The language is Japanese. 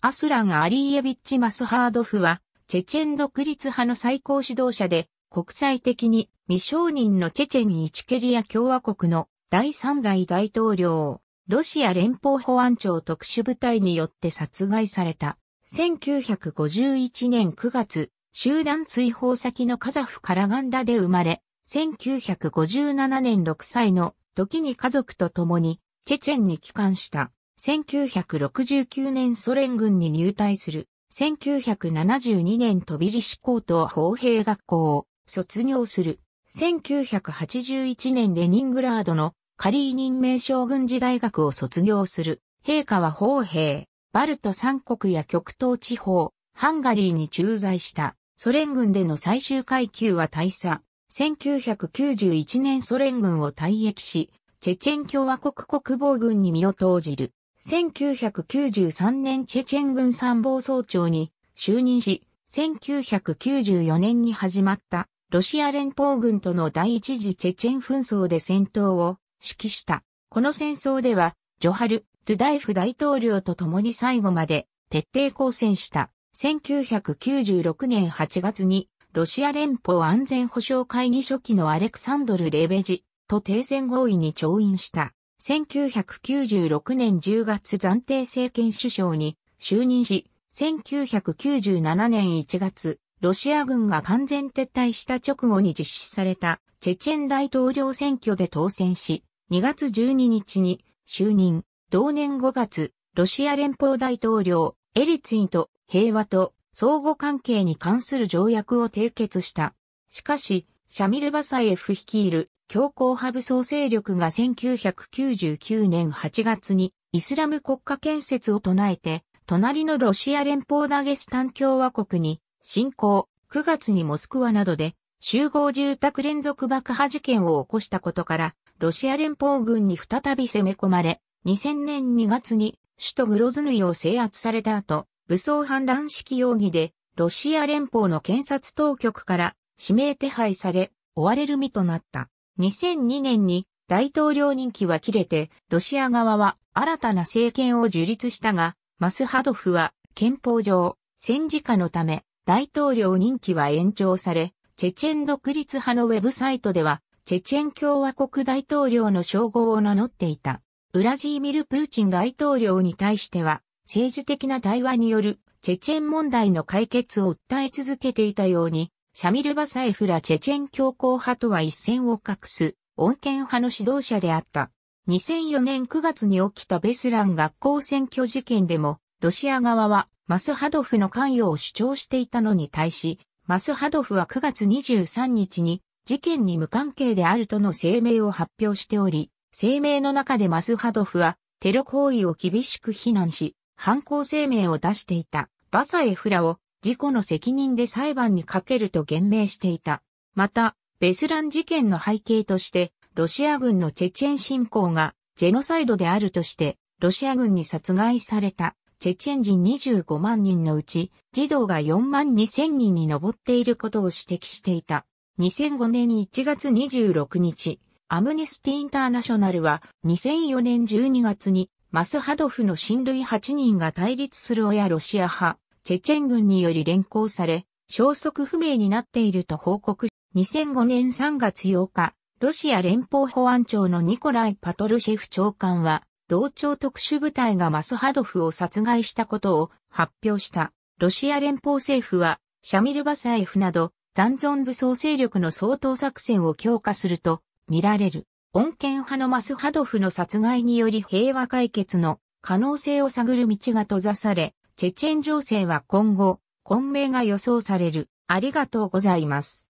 アスラン・アリーエビッチ・マスハードフは、チェチェン独立派の最高指導者で、国際的に未承認のチェチェン・イチケリア共和国の第3代大統領、を、ロシア連邦保安庁特殊部隊によって殺害された。1951年9月、集団追放先のカザフカラガンダで生まれ、1957年6歳の時に家族と共にチェチェンに帰還した。1969年ソ連軍に入隊する。1972年飛び石高等砲兵学校を卒業する。1981年レニングラードのカリーニン名将軍事大学を卒業する。陛下は砲兵、バルト三国や極東地方、ハンガリーに駐在した。ソ連軍での最終階級は大佐。1991年ソ連軍を退役し、チェチェン共和国国防軍に身を投じる。1993年チェチェン軍参謀総長に就任し、1994年に始まったロシア連邦軍との第一次チェチェン紛争で戦闘を指揮した。この戦争では、ジョハル・ズ・ゥダイフ大統領と共に最後まで徹底抗戦した。1996年8月に、ロシア連邦安全保障会議初期のアレクサンドル・レベジと停戦合意に調印した。1996年10月暫定政権首相に就任し、1997年1月、ロシア軍が完全撤退した直後に実施されたチェチェン大統領選挙で当選し、2月12日に就任。同年5月、ロシア連邦大統領エリツィンと平和と相互関係に関する条約を締結した。しかし、シャミル・バサエフ率いる強硬派武装勢力が1999年8月にイスラム国家建設を唱えて、隣のロシア連邦ダゲスタン共和国に侵攻、9月にモスクワなどで集合住宅連続爆破事件を起こしたことから、ロシア連邦軍に再び攻め込まれ、2000年2月に首都グロズヌイを制圧された後、武装反乱式容疑で、ロシア連邦の検察当局から指名手配され、追われる身となった。2002年に大統領任期は切れて、ロシア側は新たな政権を樹立したが、マスハドフは憲法上、戦時下のため、大統領任期は延長され、チェチェン独立派のウェブサイトでは、チェチェン共和国大統領の称号を名乗っていた。ウラジーミル・プーチン大統領に対しては、政治的な対話によるチェチェン問題の解決を訴え続けていたように、シャミル・バサエフラ・チェチェン強硬派とは一線を画す、穏健派の指導者であった。2004年9月に起きたベスラン学校選挙事件でも、ロシア側はマスハドフの関与を主張していたのに対し、マスハドフは9月23日に事件に無関係であるとの声明を発表しており、声明の中でマスハドフはテロ行為を厳しく非難し、犯行声明を出していたバサエフラを事故の責任で裁判にかけると言明していた。また、ベスラン事件の背景として、ロシア軍のチェチェン侵攻がジェノサイドであるとして、ロシア軍に殺害されたチェチェン人25万人のうち、児童が4万2千人に上っていることを指摘していた。2005年1月26日、アムネスティ・インターナショナルは2004年12月にマスハドフの親類8人が対立する親ロシア派チェチェン軍により連行され、消息不明になっていると報告。2005年3月8日、ロシア連邦保安庁のニコライ・パトルシェフ長官は、同庁特殊部隊がマスハドフを殺害したことを発表した。ロシア連邦政府は、シャミルバサエフなど、残存武装勢力の総統作戦を強化すると見られる。穏健派のマスハドフの殺害により平和解決の可能性を探る道が閉ざされ、チェチェン情勢は今後、混迷が予想される。ありがとうございます。